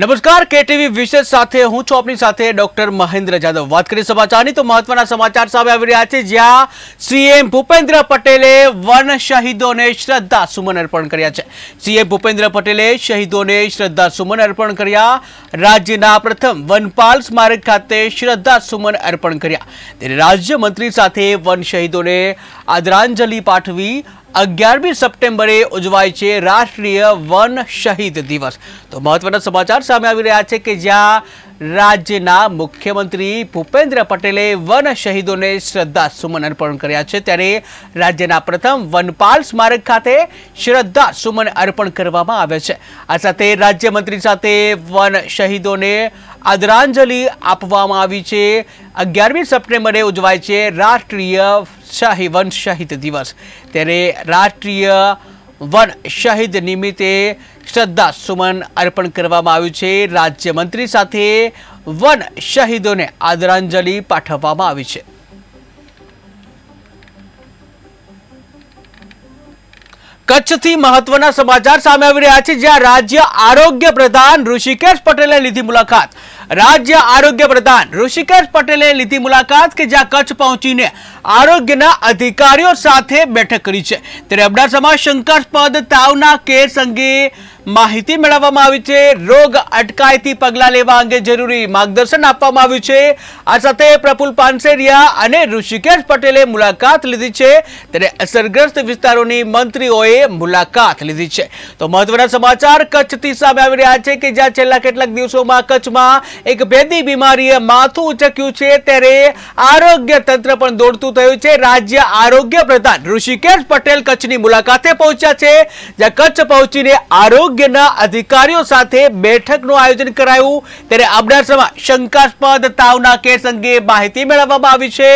નમસ્કાર કેટીવી વિશેષ સાથે હું છું આપની સાથે ડોક્ટર મહેન્દ્ર જાદવ વાત કરી સમાચારની તો મહત્વના સમાચાર સામે આવી રહ્યા છે જ્યાં સીએમ ભૂપેન્દ્ર પટેલે વન શહીદોને શ્રદ્ધા સુમન અર્પણ કર્યા છે સીએમ ભૂપેન્દ્ર પટેલે શહીદોને શ્રદ્ધા સુમન અર્પણ કર્યા રાજ્યના પ્રથમ વનપાલ સ્મારક ખાતે શ્રદ્ધા સુમન અર્પણ કર્યા ત્યારે રાજ્યમંત્રી સાથે વન શહીદોને આદરાંજલિ પાઠવી અગિયારમી સપ્ટેમ્બરે ઉજવાય છે રાષ્ટ્રીય વન શહીદ દિવસ તો મહત્વના સમાચાર સામે આવી રહ્યા છે કે જ્યાં રાજ્યના મુખ્યમંત્રી ભૂપેન્દ્ર પટેલે વન શહીદોને શ્રદ્ધાસુમન અર્પણ કર્યા છે ત્યારે રાજ્યના પ્રથમ વનપાલ સ્મારક ખાતે શ્રદ્ધાસુમન અર્પણ કરવામાં આવે છે આ સાથે રાજ્યમંત્રી સાથે વન શહીદોને આદરાંજલિ આપવામાં આવી છે અગિયારમી સપ્ટેમ્બરે ઉજવાય છે રાષ્ટ્રીય શાહી વન શહીદ દિવસ ત્યારે રાષ્ટ્રીય વન શહીદ નિમિત્તે શ્રદ્ધા સુમન અર્પણ કરવામાં આવ્યું છે રાજ્યમંત્રી સાથે વન શહીદોને આદરાંજલિ પાઠવવામાં આવી છે કચ્છથી મહત્વના સમાચાર સામે આવી રહ્યા છે જ્યાં રાજ્ય આરોગ્ય પ્રધાન ઋષિકેશ પટેલે લીધી મુલાકાત રાજ્ય આરોગ્ય પ્રધાન ઋષિકેશ પટેલે લીધી મુલાકાત કે જ્યાં કચ્છ પહોંચીને આરોગ્યના અધિકારીઓ સાથે બેઠક કરી છે ત્યારે અબડાસામાં શંકાસ્પદ તાવના કેસ અંગે માહિતી મેળવવામાં આવી છે રોગ અટકાયતી પગલાં લેવા અંગે જરૂરી માર્ગદર્શન આપવામાં આવ્યું છે આ સાથે પ્રફુલ પાનસેરિયા અને ઋષિકેશ પટેલે મુલાકાત લીધી છે ત્યારે અસરગ્રસ્ત વિસ્તારોની મંત્રીઓએ મુલાકાત લીધી છે તો મહત્વના સમાચાર કચ્છથી સામે આવી રહ્યા છે કે જ્યાં છેલ્લા કેટલાક દિવસોમાં કચ્છમાં એક ભેદી બીમારીએ માથું ઉચક્યું છે ત્યારે આરોગ્ય તંત્ર પણ દોડતું થયું છે રાજ્ય આરોગ્ય પ્રધાન ઋષિકેશ પટેલ કચ્છની મુલાકાતે પહોંચ્યા છે જ્યાં કચ્છ પહોંચીને આરોગ્યના અધિકારીઓ સાથે બેઠકનું આયોજન કરાયું ત્યારે અબડાસામાં શંકાસ્પદ તાવના કેસ અંગે માહિતી મેળવવામાં આવી છે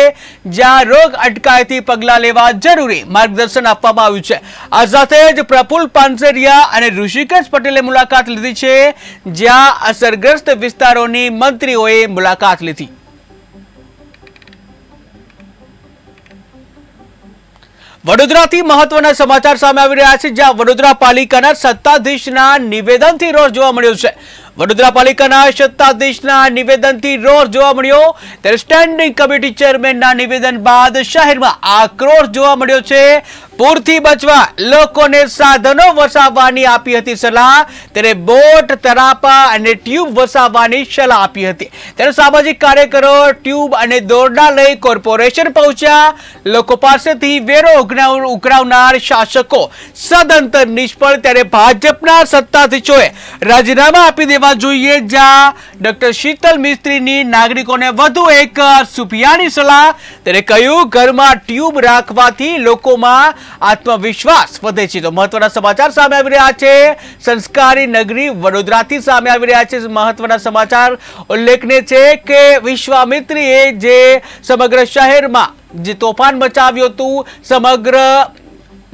જ્યાં રોગ અટકાયતી પગલાં લેવા જરૂરી માર્ગદર્શન આપવામાં આવ્યું છે આ સાથે જ પ્રફુલ પાનસેરિયા અને ઋષિકેશ પટેલે મુલાકાત લીધી છે જ્યાં અસરગ્રસ્ત વિસ્તારો રાજ્યોની મંત્રીઓએ મુલાકાત લીધી વડોદરાથી મહત્વના સમાચાર સામે આવી રહ્યા છે જ્યાં વડોદરા પાલિકાના સત્તાધીશના નિવેદનથી રોષ જોવા મળ્યો છે વડોદરા પાલિકાના સત્તાધીશના નિવેદનથી રોષ જોવા મળ્યો ત્યારે સ્ટેન્ડિંગ કમિટી ચેરમેનના નિવેદન બાદ શહેરમાં આક્રોશ જોવા મળ્યો છે પૂરથી બચવા લોકોને સાધનો વસાવવાની આપી હતી સલાહ ત્યારે બોટ તરાપા અને ટ્યુબ વસાવવાની સલાહ આપી હતી ત્યારે સામાજિક કાર્યકરો ટ્યુબ અને દોરડા લઈ કોર્પોરેશન પહોંચ્યા લોકો પાસેથી વેરો ઉઘરાવનાર શાસકો સદંતર નિષ્ફળ ત્યારે ભાજપના સત્તાધીશોએ રાજીનામા આપી દેવા જોઈએ જ્યાં ડોક્ટર શીતલ મિસ્ત્રીની નાગરિકોને વધુ એક સુફિયાની સલાહ ત્યારે કહ્યું ઘરમાં ટ્યુબ રાખવાથી લોકોમાં આત્મવિશ્વાસ વધે છે તો મહત્વના સમાચાર સામે આવી રહ્યા છે સંસ્કારી નગરી વડોદરાથી સામે આવી રહ્યા છે મહત્વના સમાચાર ઉલ્લેખનીય છે કે વિશ્વામિત્રીએ જે સમગ્ર શહેરમાં જે તોફાન મચાવ્યું હતું સમગ્ર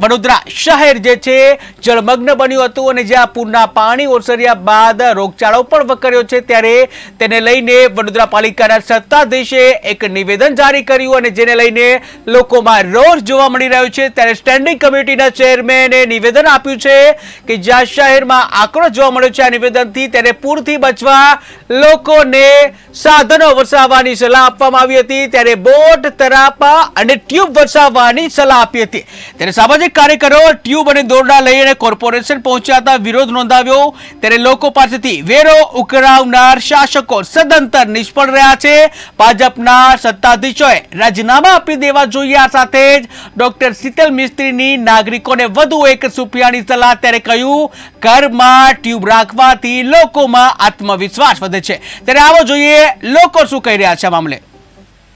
વડોદરા શહેર જે છે જળમગ્ન બન્યું હતું અને જ્યાં પૂરના પાણી ઓસર્યા બાદ રોગચાળો પણ વકર્યો છે ત્યારે તેને લઈને વડોદરા પાલિકાના સત્તાધીશે એક નિવેદન જારી કર્યું અને જેને લઈને લોકોમાં રોષ જોવા મળી રહ્યો છે ત્યારે સ્ટેન્ડિંગ કમિટીના ચેરમેને નિવેદન આપ્યું છે કે જ્યાં શહેરમાં આક્રોશ જોવા મળ્યો છે આ નિવેદનથી ત્યારે પૂરથી બચવા લોકોને સાધનો વરસાવવાની સલાહ આપવામાં આવી હતી ત્યારે બોટ તરાપા અને ટ્યુબ વરસાવવાની સલાહ આપી હતી ત્યારે સામાજિક સામાજિક કાર્યકરો ટ્યુબ અને દોરડા લઈને કોર્પોરેશન પહોંચ્યા હતા વિરોધ નોંધાવ્યો ત્યારે લોકો પાસેથી વેરો ઉકરાવનાર શાસકો સદંતર નિષ્ફળ રહ્યા છે ભાજપના સત્તાધીશોએ રાજીનામા આપી દેવા જોઈએ આ સાથે જ ડોક્ટર શીતલ મિસ્ત્રીની નાગરિકોને વધુ એક સુપિયાની સલાહ ત્યારે કહ્યું ઘરમાં ટ્યુબ રાખવાથી લોકોમાં આત્મવિશ્વાસ વધે છે ત્યારે આવો જોઈએ લોકો શું કહી રહ્યા છે આ મામલે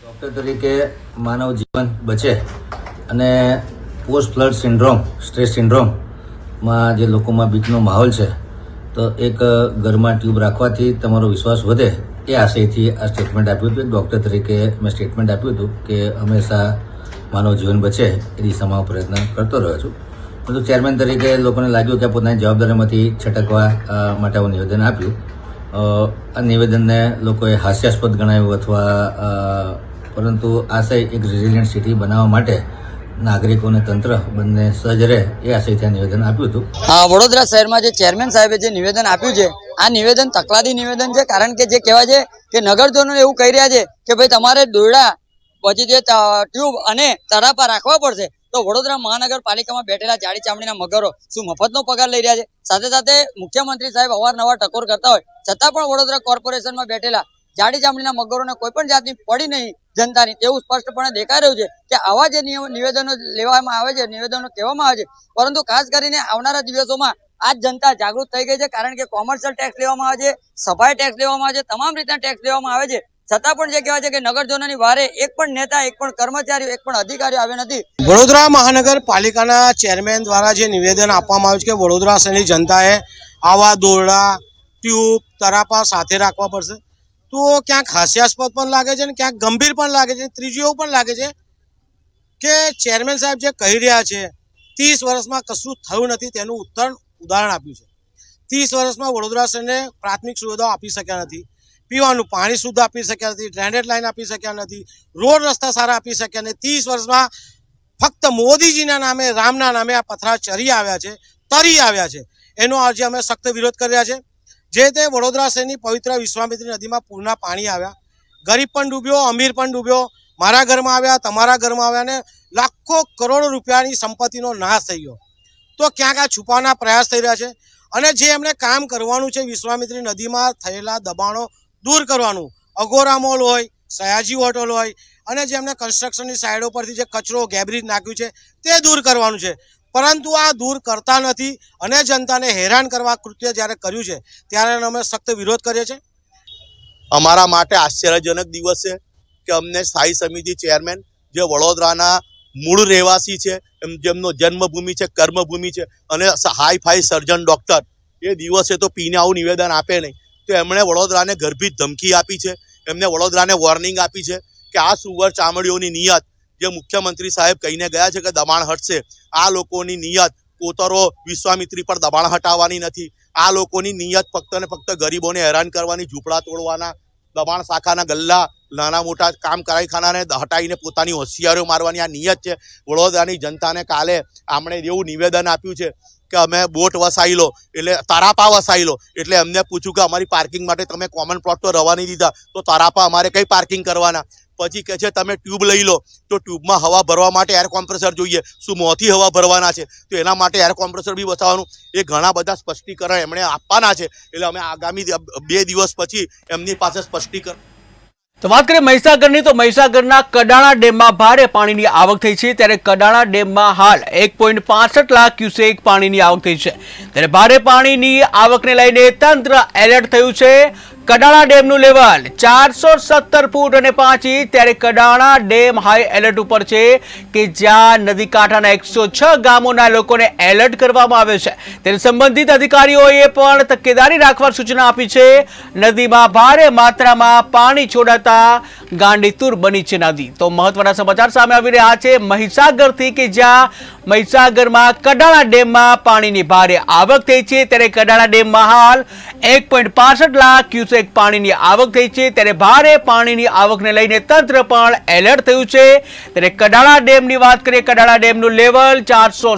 ડોક્ટર તરીકે માનવ જીવન બચે અને પોસ્ટ ફ્લડ સિન્ડ્રોમ સ્ટ્રેસ સિન્ડ્રોમમાં જે લોકોમાં બીકનો માહોલ છે તો એક ઘરમાં ટ્યુબ રાખવાથી તમારો વિશ્વાસ વધે એ આશયથી આ સ્ટેટમેન્ટ આપ્યું હતું ડૉક્ટર તરીકે મેં સ્ટેટમેન્ટ આપ્યું હતું કે હંમેશા માનવ જીવન બચે એ દિશામાં પ્રયત્ન કરતો રહ્યો છું પરંતુ ચેરમેન તરીકે લોકોને લાગ્યું કે પોતાની જવાબદારીમાંથી છટકવા માટે હું નિવેદન આપ્યું આ નિવેદનને લોકોએ હાસ્યાસ્પદ ગણાવ્યું અથવા પરંતુ આશય એક રેઝિલિયન્ટ સિટી બનાવવા માટે નાગરિકોને તંત્ર બંને સજ્જ રહે એ આશયથી નિવેદન આપ્યું હતું વડોદરા શહેરમાં જે ચેરમેન સાહેબે જે નિવેદન આપ્યું છે આ નિવેદન તકલાદી નિવેદન છે કારણ કે જે કહેવાય છે કે નગરજનો એવું કહી રહ્યા છે કે ભાઈ તમારે દોરડા પછી જે ટ્યુબ અને તરાપા રાખવા પડશે તો વડોદરા મહાનગરપાલિકામાં બેઠેલા જાડી ચામડીના મગરો શું મફતનો પગાર લઈ રહ્યા છે સાથે સાથે મુખ્યમંત્રી સાહેબ અવારનવાર ટકોર કરતા હોય છતાં પણ વડોદરા કોર્પોરેશનમાં બેઠેલા જાડી ચામડીના મગરોને કોઈ પણ જાતની પડી નહીં જનતાની તેવું સ્પષ્ટપણે દેખાઈ રહ્યું છે કે આવા જે નિવેદનો લેવામાં આવે છે નિવેદનો કહેવામાં આવે છે પરંતુ ખાસ કરીને આવનારા દિવસોમાં આ જનતા જાગૃત થઈ ગઈ છે કારણ કે કોમર્શિયલ ટેક્સ લેવામાં આવે છે સફાઈ ટેક્સ લેવામાં આવે છે તમામ રીતના ટેક્સ લેવામાં આવે છે છતાં પણ જે કહેવાય છે કે નગરજનોની વારે એક પણ નેતા એક પણ કર્મચારીઓ એક પણ અધિકારીઓ આવ્યા નથી વડોદરા મહાનગરપાલિકાના ચેરમેન દ્વારા જે નિવેદન આપવામાં આવ્યું છે કે વડોદરા શહેરની જનતાએ આવા દોરડા ટ્યુબ તરાપા સાથે રાખવા પડશે તો ક્યાંક હાસ્યાસ્પદ પણ લાગે છે ને ક્યાંક ગંભીર પણ લાગે છે ત્રીજું એવું પણ લાગે છે કે ચેરમેન સાહેબ જે કહી રહ્યા છે ત્રીસ વર્ષમાં કશું થયું નથી તેનું ઉત્તર ઉદાહરણ આપ્યું છે ત્રીસ વર્ષમાં વડોદરા શહેરને પ્રાથમિક સુવિધાઓ આપી શક્યા નથી પીવાનું પાણી શુદ્ધ આપી શક્યા નથી ડ્રેનેજ લાઇન આપી શક્યા નથી રોડ રસ્તા સારા આપી શક્યા નથી ત્રીસ વર્ષમાં ફક્ત મોદીજીના નામે રામના નામે આ પથરા ચરી આવ્યા છે તરી આવ્યા છે એનો આજે અમે સખ્ત વિરોધ કર્યા છે જે તે વડોદરા શહેરની પવિત્ર વિશ્વામિત્રી નદીમાં પૂરના પાણી આવ્યા ગરીબ પણ ડૂબ્યો અમીર પણ ડૂબ્યો મારા ઘરમાં આવ્યા તમારા ઘરમાં આવ્યા ને લાખો કરોડો રૂપિયાની સંપત્તિનો નાશ થઈ ગયો તો ક્યાંક આ છુપાવાના પ્રયાસ થઈ રહ્યા છે અને જે એમણે કામ કરવાનું છે વિશ્વામિત્રી નદીમાં થયેલા દબાણો દૂર કરવાનું અગોરા મોલ હોય સયાજી હોટલ હોય અને જે એમને કન્સ્ટ્રક્શનની સાઈડો પરથી જે કચરો ગેબરીજ નાખ્યું છે તે દૂર કરવાનું છે પરંતુ આ દૂર કરતા નથી અને જનતાને હેરાન કરવા કૃત્ય જ્યારે કર્યું છે ત્યારે અમે સખ્ત વિરોધ કરીએ છીએ અમારા માટે આશ્ચર્યજનક દિવસ છે કે અમને સ્થાયી સમિતિ ચેરમેન જે વડોદરાના મૂળ રહેવાસી છે એમ જેમનો જન્મભૂમિ છે કર્મભૂમિ છે અને હાઈ હાઈફાઈ સર્જન ડૉક્ટર એ દિવસે તો પીને આવું નિવેદન આપે નહીં તો એમણે વડોદરાને ગર્ભિત ધમકી આપી છે એમને વડોદરાને વોર્નિંગ આપી છે કે આ સુવર ચામડીઓની નિયત જે મુખ્યમંત્રી સાહેબ કહીને ગયા છે કે દબાણ હટશે આ લોકોની નિયત કોતરો વિશ્વામિત્રી પર દબાણ હટાવવાની નથી આ લોકોની નિયત ફક્ત ને ફક્ત ગરીબોને હેરાન કરવાની ઝૂંપડા તોડવાના દબાણ શાખાના ગલ્લા નાના મોટા કામ કરાઈ ખાનાને હટાવીને પોતાની હોશિયારીઓ મારવાની આ નિયત છે વડોદરાની જનતાને કાલે આપણે એવું નિવેદન આપ્યું છે કે અમે બોટ વસાઈ લો એટલે તારાપા વસાઈ લો એટલે અમને પૂછ્યું કે અમારી પાર્કિંગ માટે તમે કોમન પ્લોટ તો રવાની દીધા તો તારાપા અમારે કઈ પાર્કિંગ કરવાના પછી કહે છે તમે ટ્યુબ લઈ લો તો ટ્યુબમાં હવા ભરવા માટે એર કોમ્પ્રેસર જોઈએ શું મોંથી હવા ભરવાના છે તો એના માટે એર કોમ્પ્રેસર બી બતાવવાનું એ ઘણા બધા સ્પષ્ટીકરણ એમણે આપવાના છે એટલે અમે આગામી બે દિવસ પછી એમની પાસે સ્પષ્ટીકરણ તો વાત કરીએ મહીસાગરની તો મહીસાગરના કડાણા ડેમમાં ભારે પાણીની આવક થઈ છે ત્યારે કડાણા ડેમમાં હાલ એક લાખ ક્યુસેક પાણીની આવક થઈ છે ત્યારે ભારે પાણીની આવકને લઈને તંત્ર એલર્ટ થયું છે કડાણા ડેમનું લેવલ ચારસો સત્તર ફૂટ અને પાંચ ઇંચ ત્યારે કડાણા ડેમ હાઈ એલર્ટ ઉપર છે કે જ્યાં નદી કાંઠાના એકસો છ ગામોના લોકોને એલર્ટ કરવામાં આવ્યો છે તેને સંબંધિત અધિકારીઓએ પણ તકેદારી રાખવા સૂચના આપી છે નદીમાં ભારે માત્રામાં પાણી છોડાતા ગાંડીતુર બની છે નદી તો મહત્વના સમાચાર સામે આવી રહ્યા છે મહીસાગરથી કે જ્યાં મહીસાગરમાં કડાણા ડેમમાં પાણીની ભારે આવક થઈ છે ત્યારે કડાણા ડેમમાં હાલ એક લાખ ક્યુસેક છૂટક પાણીની આવક થઈ છે ત્યારે ભારે પાણીની આવકને લઈને તંત્ર પણ એલર્ટ થયું છે ત્યારે કડાળા ડેમની વાત કરીએ કડાળા ડેમનું લેવલ ચારસો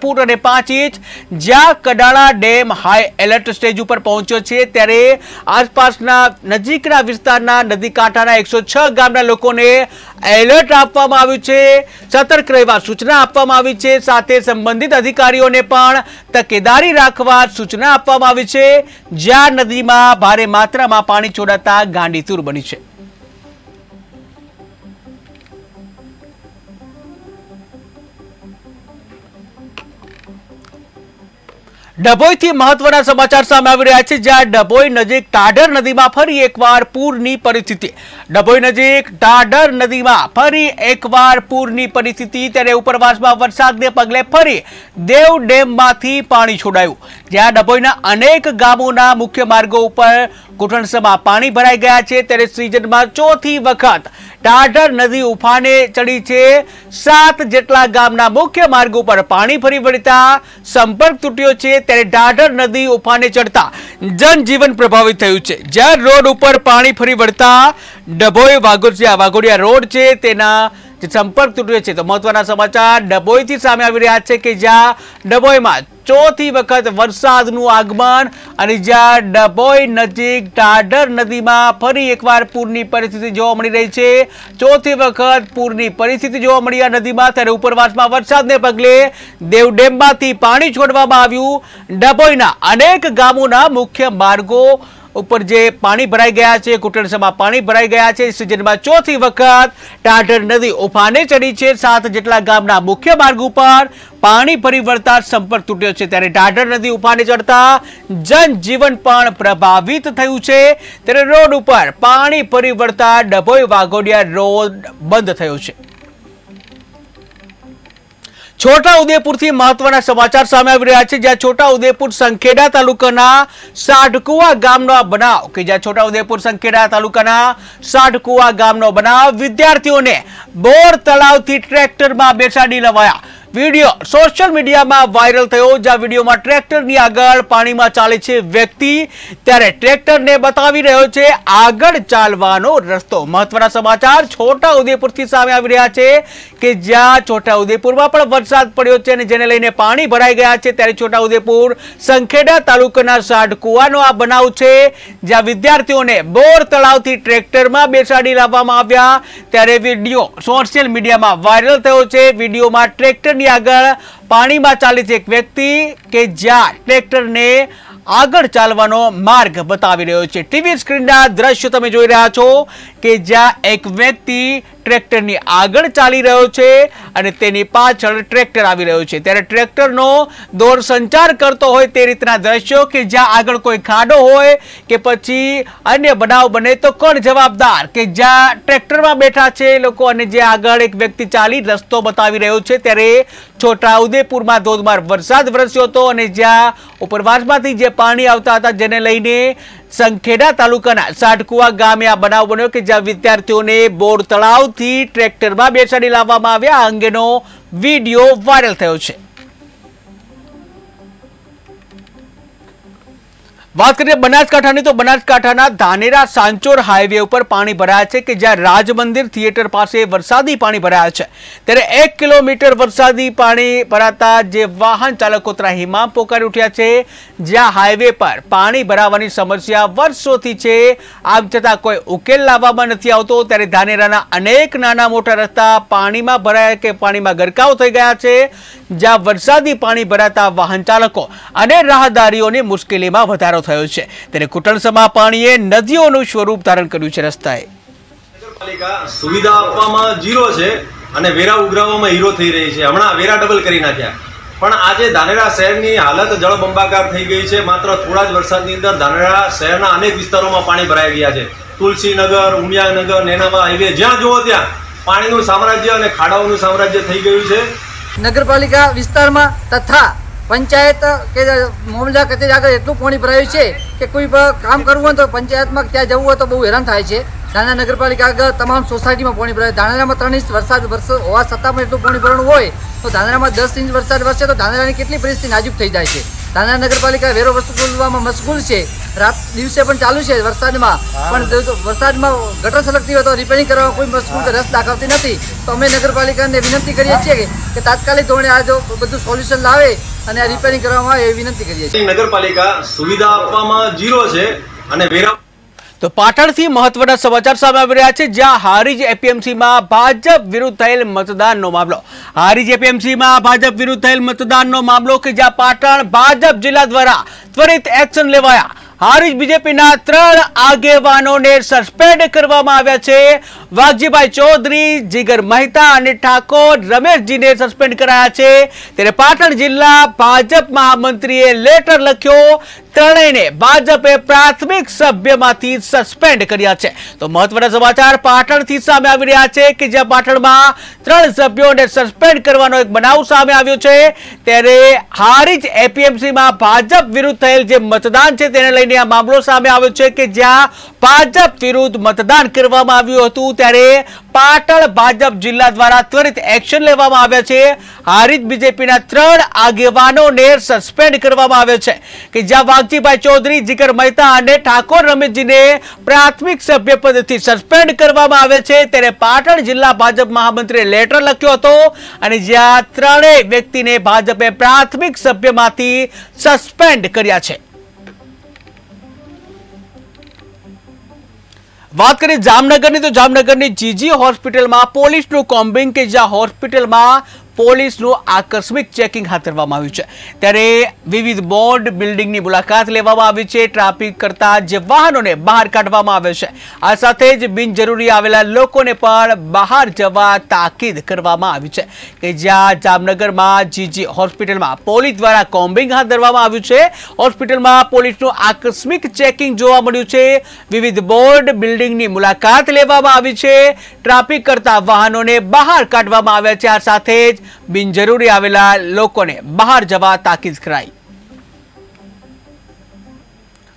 ફૂટ અને પાંચ ઇંચ જ્યાં Kadana dam high alert stage ઉપર પહોંચ્યો છે ત્યારે આસપાસના નજીકના વિસ્તારના નદી કાંઠાના એકસો ગામના લોકોને એલર્ટ આપવામાં આવ્યું છે સતર્ક રહેવા સૂચના આપવામાં આવી છે સાથે સંબંધિત અધિકારીઓને પણ તકેદારી રાખવા સૂચના આપવામાં આવી છે જ્યાં નદીમાં ભારે માત્ર યાત્રામાં પાણી ચોડાતા ગાંડીતુર બની છે ડભોઈથી મહત્વના સમાચાર સામે આવી રહ્યા છે જ્યાં ડભોઈ નજીક ટાઢર નદીમાં ફરી એકવાર પૂરની પરિસ્થિતિ ડભોઈ નજીક ટાઢર નદીમાં ફરી એકવાર પૂરની પરિસ્થિતિ ત્યારે ઉપરવાસમાં વરસાદને પગલે ફરી દેવ ડેમમાંથી પાણી છોડાયું જ્યાં ડભોઈના અનેક ગામોના મુખ્ય માર્ગો ઉપર ઘૂંટણસમાં પાણી ભરાઈ ગયા છે ત્યારે સિઝનમાં ચોથી વખત ટાઢર નદી ઉફાને ચડી છે સાત જેટલા ગામના મુખ્ય માર્ગો ઉપર પાણી ફરી વળતા સંપર્ક તૂટ્યો છે ત્યારે ઢાઢર નદી ઉફાને ચડતા જનજીવન પ્રભાવિત થયું છે જ્યાં રોડ ઉપર પાણી ફરી વળતા ડભોઈ વાઘોરિયા વાઘોડિયા રોડ છે તેના જે સંપર્ક તૂટ્યો છે તો મહત્વના સમાચાર ડભોઈથી સામે આવી રહ્યા છે કે જ્યાં ડભોઈમાં ચોથી વખત વરસાદનું આગમન અને જ્યાં ડભોઈ નજીક ટાઢર નદીમાં ફરી એકવાર પૂરની પરિસ્થિતિ જોવા મળી રહી છે ચોથી વખત પૂરની પરિસ્થિતિ જોવા મળી આ નદીમાં ત્યારે ઉપરવાસમાં વરસાદને પગલે દેવડેમમાંથી પાણી છોડવામાં આવ્યું ડભોઈના અનેક ગામોના મુખ્ય માર્ગો ઉપર જે પાણી ભરાઈ ગયા છે કુટણસામાં પાણી ભરાઈ ગયા છે સિઝનમાં ચોથી વખત ટાઢર નદી ઉફાને ચડી છે સાત જેટલા ગામના મુખ્ય માર્ગ ઉપર પાણી ફરી વળતા સંપર્ક તૂટ્યો છે ત્યારે ઢાઢર નદી ઉફાને ચડતા જનજીવન પણ પ્રભાવિત થયું છે ત્યારે રોડ ઉપર પાણી ફરી વળતા ડભોઈ વાઘોડિયા રોડ બંધ થયો છે છોટા ઉદેપુરથી મહત્વના સમાચાર સામે આવી રહ્યા છે જ્યાં છોટા ઉદેપુર સંખેડા તાલુકાના સાઢકુવા ગામનો બનાવ કે જ્યાં છોટા ઉદેપુર સંખેડા તાલુકાના સાઢકુવા ગામનો બનાવ વિદ્યાર્થીઓને બોર તળાવથી ટ્રેક્ટરમાં બેસાડી લવાયા વિડીયો સોશિયલ મીડિયામાં વાયરલ થયો જ્યાં વિડીયોમાં ટ્રેક્ટરની આગળ પાણીમાં ચાલે છે વ્યક્તિ ત્યારે ટ્રેક્ટરને બતાવી રહ્યો છે આગળ ચાલવાનો રસ્તો મહત્વના સમાચાર છોટા ઉદેપુરથી સામે આવી રહ્યા છે કે જ્યાં છોટા ઉદેપુરમાં પણ વરસાદ પડ્યો છે અને જેને લઈને પાણી ભરાઈ ગયા છે ત્યારે છોટા ઉદેપુર સંખેડા તાલુકાના સાઢકુવાનો આ બનાવ છે જ્યાં વિદ્યાર્થીઓને બોર તળાવથી ટ્રેક્ટરમાં બેસાડી લાવવામાં આવ્યા ત્યારે વિડીયો સોશિયલ મીડિયામાં વાયરલ થયો છે વિડીયોમાં ટ્રેક્ટર ટ્રેક્ટરની આગળ પાણીમાં ચાલી છે એક વ્યક્તિ કે જ્યાં ટ્રેક્ટરને આગળ ચાલવાનો માર્ગ બતાવી રહ્યો છે ટીવી સ્ક્રીનના દ્રશ્યો તમે જોઈ રહ્યા છો કે જ્યાં એક વ્યક્તિ ટ્રેક્ટરની આગળ ચાલી રહ્યો છે અને તેની પાછળ ટ્રેક્ટર આવી રહ્યો છે ત્યારે ટ્રેક્ટરનો દોર સંચાર કરતો હોય તે રીતના દ્રશ્યો કે જ્યાં આગળ કોઈ ખાડો હોય કે પછી અન્ય બનાવ બને તો કોણ જવાબદાર કે જ્યાં ટ્રેક્ટરમાં બેઠા છે લોકો અને જે આગળ એક વ્યક્તિ ચાલી રસ્તો બતાવી રહ્યો છે ત્યારે છોટાઉદેપુરમાં ધોધમાર વરસાદ વરસ્યો હતો અને જ્યાં ઉપરવાસમાંથી જે પાણી આવતા હતા જેને લઈને સંખેડા તાલુકાના સાઢકુવા ગામે આ બનાવ બન્યો કે જ્યાં વિદ્યાર્થીઓને બોર તળાવથી ટ્રેક્ટરમાં બેસાડી લાવવામાં આવ્યા આ અંગેનો વિડીયો વાયરલ થયો છે વાત કરીએ બનાસકાંઠાની તો બનાસકાંઠાના ધાનેરા સાંચોર હાઈવે ઉપર પાણી ભરાયા છે કે જ્યાં રાજ મંદિર થિયેટર પાસે વરસાદી પાણી ભરાયા છે ત્યારે એક કિલોમીટર વરસાદી પાણી ભરાતા જે વાહન ચાલકો ત્રાહીમાં પોકારી ઉઠ્યા છે જ્યાં હાઈવે પર પાણી ભરાવાની સમસ્યા વર્ષોથી છે આમ છતાં કોઈ ઉકેલ લાવવામાં નથી આવતો ત્યારે ધાનેરાના અનેક નાના મોટા રસ્તા પાણીમાં ભરાયા કે પાણીમાં ગરકાવ થઈ ગયા છે જ્યાં વરસાદી પાણી ભરાતા વાહન ચાલકો અને રાહદારીઓની મુશ્કેલીમાં વધારો થયો છે ત્યારે કુટણસમાં પાણીએ નદીઓનું સ્વરૂપ ધારણ કર્યું છે રસ્તાએ નગરપાલિકા સુવિધા આપવામાં જીરો છે અને વેરા ઉઘરાવવામાં હીરો થઈ રહી છે હમણાં વેરા ડબલ કરી નાખ્યા પણ આજે ધાનેરા શહેરની હાલત જળબંબાકાર થઈ ગઈ છે માત્ર થોડા જ વરસાદની અંદર ધાનેરા શહેરના અનેક વિસ્તારોમાં પાણી ભરાઈ ગયા છે તુલસીનગર ઉમિયાનગર નેનાવા હાઈવે જ્યાં જુઓ ત્યાં પાણીનું સામ્રાજ્ય અને ખાડાઓનું સામ્રાજ્ય થઈ ગયું છે નગરપાલિકા વિસ્તારમાં તથા પંચાયત કે મામલા કચેરી આગળ એટલું પાણી ભરાયું છે કે કોઈ કામ કરવું હોય તો પંચાયતમાં ત્યાં જવું હોય તો બહુ હેરાન થાય છે ધાણા નગરપાલિકા આગળ તમામ સોસાયટીમાં પાણી ભરાય ધાણામાં ત્રણ ઇંચ વરસાદ વરસ હોવા છતાં પણ એટલું પાણી ભરણું હોય તો ધાણામાં દસ ઇંચ વરસાદ વરસે તો ધાણાની કેટલી પરિસ્થિતિ નાજુક થઈ જાય છે તાના નગરપાલિકા વેરો વસૂલવામાં મશગુલ છે રાત દિવસે પણ ચાલુ છે વરસાદમાં પણ વરસાદમાં ગટર સલગતી હોય તો રિપેરિંગ કરવા કોઈ મશગુલ રસ દાખવતી નથી તો અમે નગરપાલિકાને વિનંતી કરીએ છીએ કે તાત્કાલિક ધોરણે આ જો બધું સોલ્યુશન લાવે અને આ રિપેરિંગ કરવામાં આવે એ વિનંતી કરીએ છીએ નગરપાલિકા સુવિધા આપવામાં જીરો છે અને વેરા તો પાટણથી મહત્વના સમાચાર સામે આવી રહ્યા છે જ્યાં હારીજ એપીએમસીમાં ભાજપ વિરુદ્ધ થયેલ મતદાનનો મામલો હારીજ એપીએમસીમાં ભાજપ વિરુદ્ધ થયેલ મતદાનનો મામલો કે જ્યાં પાટણ ભાજપ જિલ્લા દ્વારા ત્વરિત એક્શન લેવાયા હારીજ બીજેપીના ત્રણ આગેવાનોને સસ્પેન્ડ કરવામાં આવ્યા છે વાઘજીભાઈ ચૌધરી જીગર મહેતા અને ઠાકોર રમેશજીને સસ્પેન્ડ કરાયા છે ત્યારે પાટણ જિલ્લા ભાજપ મહામંત્રીએ લેટર લખ્યો ત્રણેયને ભાજપે પ્રાથમિક સભ્યમાંથી સસ્પેન્ડ કર્યા છે તો મહત્વના સમાચાર પાટણથી સામે આવી રહ્યા છે કે જ્યાં પાટણમાં ત્રણ સભ્યોને સસ્પેન્ડ કરવાનો એક બનાવ સામે આવ્યો છે ત્યારે હારી જ એપીએમસીમાં ભાજપ વિરુદ્ધ થયેલ જે મતદાન છે તેને લઈને આ મામલો સામે આવ્યો છે કે જ્યાં ભાજપ વિરુદ્ધ મતદાન કરવામાં આવ્યું હતું ત્યારે પાટણ ભાજપ જિલ્લા દ્વારા ત્વરિત એક્શન લેવામાં આવે છે હારીત બીજેપીના ત્રણ આગેવાનોને સસ્પેન્ડ કરવામાં આવે છે કે જ્યાં વાઘજીભાઈ ચૌધરી જીગર મહેતા અને ઠાકોર રમેશજીને પ્રાથમિક સભ્ય પદથી સસ્પેન્ડ કરવામાં આવે છે ત્યારે પાટણ જિલ્લા ભાજપ મહામંત્રીએ લેટર લખ્યો હતો અને જ્યાં ત્રણેય વ્યક્તિને ભાજપે પ્રાથમિક સભ્યમાંથી સસ્પેન્ડ કર્યા છે વાત કરીએ જામનગરની તો જામનગરની જીજી હોસ્પિટલમાં પોલીસનું કોમ્બિંગ કે જ્યાં હોસ્પિટલમાં પોલીસનું આકસ્મિક ચેકિંગ હાથ ધરવામાં આવ્યું છે ત્યારે વિવિધ બોર્ડ બિલ્ડિંગની મુલાકાત લેવામાં આવી છે ટ્રાફિક કરતા જે વાહનોને બહાર કાઢવામાં આવે છે આ સાથે જ બિનજરૂરી આવેલા લોકોને પણ બહાર જવા તાકીદ કરવામાં આવી છે કે જ્યાં જામનગરમાં જીજી હોસ્પિટલમાં પોલીસ દ્વારા કોમ્બિંગ હાથ ધરવામાં આવ્યું છે હોસ્પિટલમાં પોલીસનું આકસ્મિક ચેકિંગ જોવા મળ્યું છે વિવિધ બોર્ડ બિલ્ડિંગની મુલાકાત લેવામાં આવી છે ટ્રાફિક કરતા વાહનોને બહાર કાઢવામાં આવ્યા છે આ સાથે જ બિનજરૂરી આવેલા લોકોને બહાર જવા તાકીદ કરાઈ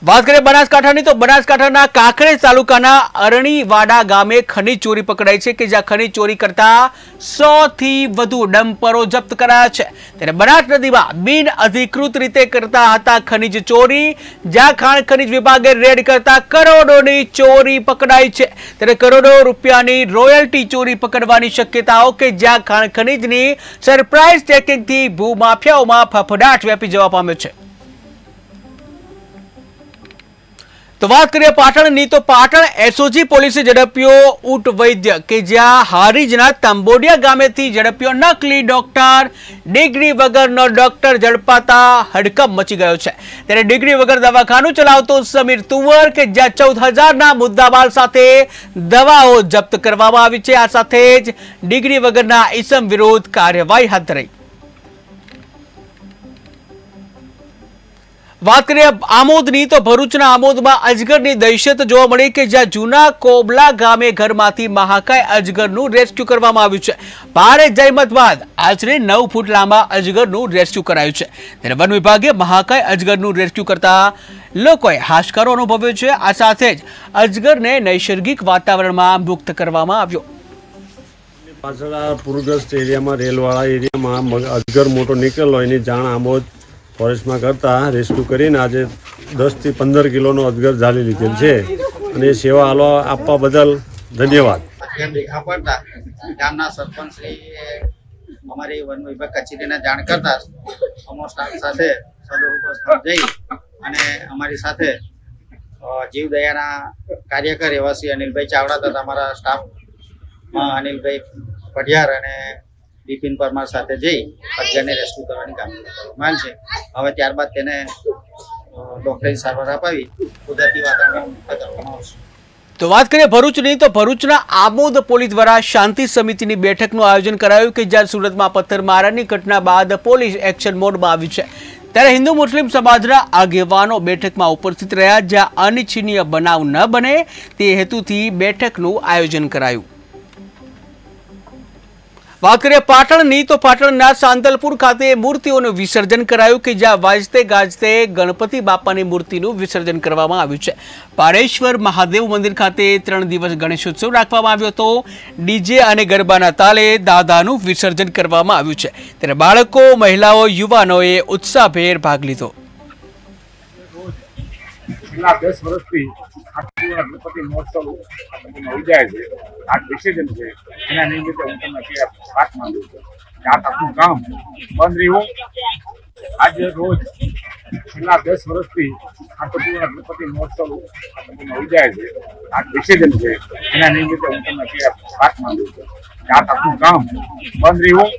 વાત કરીએ બનાસકાંઠાની તો બનાસકાંઠાના કાંકરેજ તાલુકાના અરણીવાડા ગામે ખનીજ ચોરી પકડાઈ છે કે જ્યાં ખનીજ ચોરી કરતા સો થી વધુ ડમ્પરો જપ્ત કરાયા છે ત્યારે બનાસ નદીમાં બિન અધિકૃત રીતે કરતા હતા ખનીજ ચોરી જ્યાં ખાણ ખનીજ વિભાગે રેડ કરતા કરોડોની ચોરી પકડાઈ છે ત્યારે કરોડો રૂપિયાની રોયલ્ટી ચોરી પકડવાની શક્યતાઓ કે જ્યાં ખાણ ખનીજની સરપ્રાઇઝ ચેકિંગથી ભૂમાફિયાઓમાં ફફડાટ વ્યાપી જવા પામ્યો છે તો વાત કરીએ પાટણની તો પાટણ એસઓજી પોલીસે ઝડપ્યો ઊંટ વૈદ્ય કે જ્યાં હારીજના તાંબોડિયા ગામેથી ઝડપ્યો નકલી ડોક્ટર ડિગ્રી વગરનો ડોક્ટર ઝડપાતા હડકંપ મચી ગયો છે ત્યારે ડિગ્રી વગર દવાખાનું ચલાવતો સમીર તુંવર કે જ્યાં ચૌદ હજારના મુદ્દામાલ સાથે દવાઓ જપ્ત કરવામાં આવી છે આ સાથે જ ડિગ્રી વગરના ઈસમ વિરોધ કાર્યવાહી હાથ ધરાઈ વાત કરીએ આમોદની તો ભરૂચના આમોદમાં અજગરની દહેશત જોવા મળી કે જ્યાં જૂના કોબલા ગામે ઘરમાંથી મહાકાય અજગરનું રેસ્ક્યુ કરવામાં આવ્યું છે ભારે જયમત બાદ આશરે નવ ફૂટ લાંબા અજગરનું રેસ્ક્યુ કરાયું છે ત્યારે વન વિભાગે મહાકાય અજગરનું રેસ્ક્યુ કરતા લોકોએ હાશકારો અનુભવ્યો છે આ સાથે જ અજગરને નૈસર્ગિક વાતાવરણમાં મુક્ત કરવામાં આવ્યો પાછળ આ પૂરગ્રસ્ત એરિયામાં રેલવાળા એરિયામાં અજગર મોટો નીકળેલો એની જાણ આમોદ ફોરેસ્ટમાં કરતા રેસ્ક્યુ કરીને આજે દસથી પંદર કિલોનો અજગર ઝાલી લીધેલ છે અને એ સેવા આલવા આપવા બદલ ધન્યવાદ ગામના સરપંચ અમારી વન વિભાગ કચેરીને જાણ કરતા અમો સ્ટાફ સાથે સદરૂપ જઈ અને અમારી સાથે જીવદયાના કાર્યકર એવા શ્રી અનિલભાઈ ચાવડા તથા અમારા સ્ટાફ અનિલભાઈ પઢિયાર અને બિપિન પરમાર સાથે જઈ અજ્ઞાને રેસ્ક્યુ કરવાની કામગીરી કરવામાં છે હવે ત્યારબાદ તેને ડોક્ટરી સારવાર અપાવી કુદરતી વાતાવરણમાં કરવામાં આવશે તો વાત કરીએ ભરૂચની તો ભરૂચના આબોદ પોલીસ દ્વારા શાંતિ સમિતિની બેઠકનું આયોજન કરાયું કે જ્યારે સુરતમાં પથ્થરમારાની ઘટના બાદ પોલીસ એક્શન મોડમાં આવી છે ત્યારે હિન્દુ મુસ્લિમ સમાજના આગેવાનો બેઠકમાં ઉપસ્થિત રહ્યા જ્યાં અનિચ્છનીય બનાવ ન બને તે હેતુથી બેઠકનું આયોજન કરાયું વાત કરીએ પાટણની તો પાટણના સાંદલપુર ખાતે મૂર્તિઓનું વિસર્જન કરાયું કે જ્યાં વાજતે ગાજતે ગણપતિ બાપાની મૂર્તિનું વિસર્જન કરવામાં આવ્યું છે પારેશ્વર મહાદેવ મંદિર ખાતે ત્રણ દિવસ ગણેશોત્સવ રાખવામાં આવ્યો હતો ડીજે અને ગરબાના તાલે દાદાનું વિસર્જન કરવામાં આવ્યું છે ત્યારે બાળકો મહિલાઓ યુવાનોએ ઉત્સાહભેર ભાગ લીધો છેલ્લા દસ વર્ષથી આખું ગણપતિ મહોત્સવ તમે ઉજાય છે આજ વિસર્જન છે એના નિમિત્તે હું તમને અત્યારે વાત માંગુ છું કે આ આખું ગામ બંધ રહ્યું આજે રોજ છેલ્લા દસ વર્ષથી આખું ગણપતિ મહોત્સવ તમે ઉજાય છે આજ વિસર્જન છે એના નિમિત્તે હું તમને અત્યારે વાત માંગુ છું કે આ આખું ગામ બંધ રહ્યું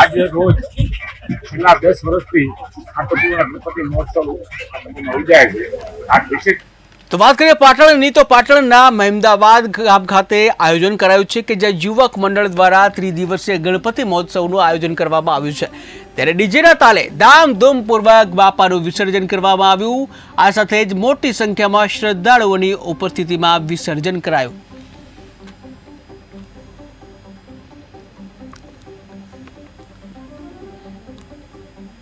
આજે રોજ છેલ્લા દસ વર્ષથી તો વાત કરીએ પાટણની તો પાટણના મહેમદાવાદ ગામ ખાતે આયોજન કરાયું છે કે જ્યાં યુવક મંડળ દ્વારા ત્રિદિવસીય ગણપતિ મહોત્સવનું આયોજન કરવામાં આવ્યું છે ત્યારે ડીજેના તાલે ધામધૂમપૂર્વક બાપાનું વિસર્જન કરવામાં આવ્યું આ સાથે જ મોટી સંખ્યામાં શ્રદ્ધાળુઓની ઉપસ્થિતિમાં વિસર્જન કરાયું